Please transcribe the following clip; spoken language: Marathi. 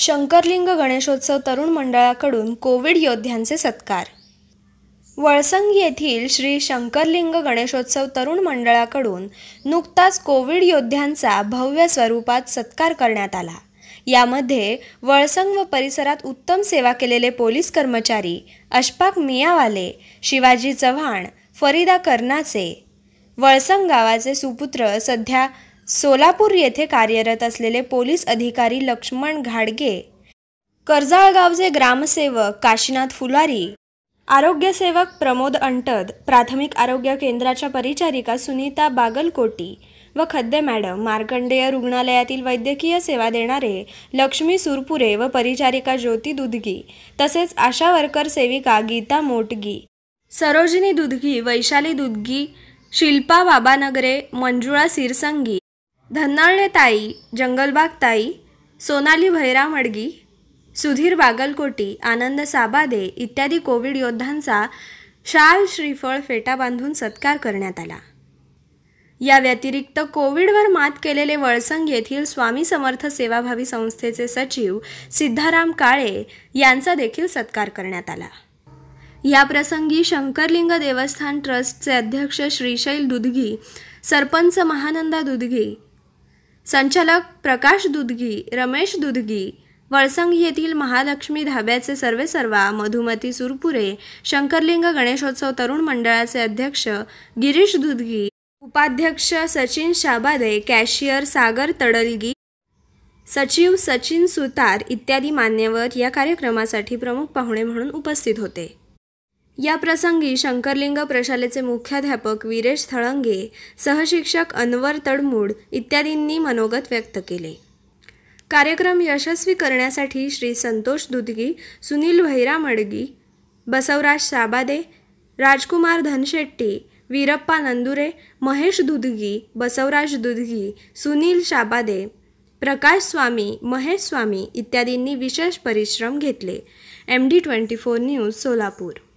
शंकरलिंग गणेशोत्सव तरुण मंडळाकडून कोविड योद्ध्यांचे सत्कार वळसंग येथील श्री शंकरलिंग गणेशोत्सव तरुण मंडळाकडून नुकताच कोविड योद्ध्यांचा भव्य स्वरूपात सत्कार करण्यात आला यामध्ये वळसंग व परिसरात उत्तम सेवा केलेले पोलीस कर्मचारी अशफाक मियावाले शिवाजी चव्हाण फरीदा कर्नाचे वळसंग गावाचे सुपुत्र सध्या सोलापूर येथे कार्यरत असलेले पोलीस अधिकारी लक्ष्मण घाडगे कर्जाळगावचे ग्रामसेवक काशीनाथ फुलारी आरोग्यसेवक प्रमोद अंटद प्राथमिक आरोग्य केंद्राच्या परिचारिका सुनीता बागलकोटी व खद्दे मॅडम मार्कंडेय रुग्णालयातील वैद्यकीय सेवा देणारे लक्ष्मी सुरपुरे व परिचारिका ज्योती दुधगी तसेच आशा वर्कर सेविका गीता मोटगी सरोजिनी दुधगी वैशाली दुधगी शिल्पा बाबानगरे मंजुळा सिरसंगी धन्नाळे ताई जंगलबाग ताई सोनाली भैरा सुधीर बागलकोटी आनंद साबादे इत्यादी कोविड योद्धांचा शाल श्रीफळ फेटा बांधून सत्कार करण्यात आला या व्यतिरिक्त कोविडवर मात केलेले वळसंग येथील स्वामी समर्थ सेवाभावी संस्थेचे सचिव सिद्धाराम काळे यांचा देखील सत्कार करण्यात आला याप्रसंगी शंकरलिंग देवस्थान ट्रस्टचे अध्यक्ष श्रीशैल दुधगी सरपंच महानंदा दुधगी संचालक प्रकाश दुधगी रमेश दुधगी वळसंग येथील महालक्ष्मी धाब्याचे सर्वेसर्वा मधुमती सुरपुरे शंकरलिंग गणेशोत्सव तरुण मंडळाचे अध्यक्ष गिरीश दुधगी उपाध्यक्ष सचिन शाबादे कॅशियर सागर तडलगी सचिव सचिन सुतार इत्यादी मान्यवर या कार्यक्रमासाठी प्रमुख पाहुणे म्हणून उपस्थित होते या प्रसंगी शंकरलिंग प्रशालेचे मुख्याध्यापक वीरेश थळंगे सहशिक्षक अनवर तडमूड इत्यादींनी मनोगत व्यक्त केले कार्यक्रम यशस्वी करण्यासाठी श्री संतोष दुधगी सुनील भैरा मडगी बसवराज साबादे राजकुमार धनशेट्टी वीरप्पा नंदुरे महेश दुधगी बसवराज दुधगी सुनील शाबादे प्रकाश स्वामी महेश स्वामी इत्यादींनी विशेष परिश्रम घेतले M D twenty four news Solapur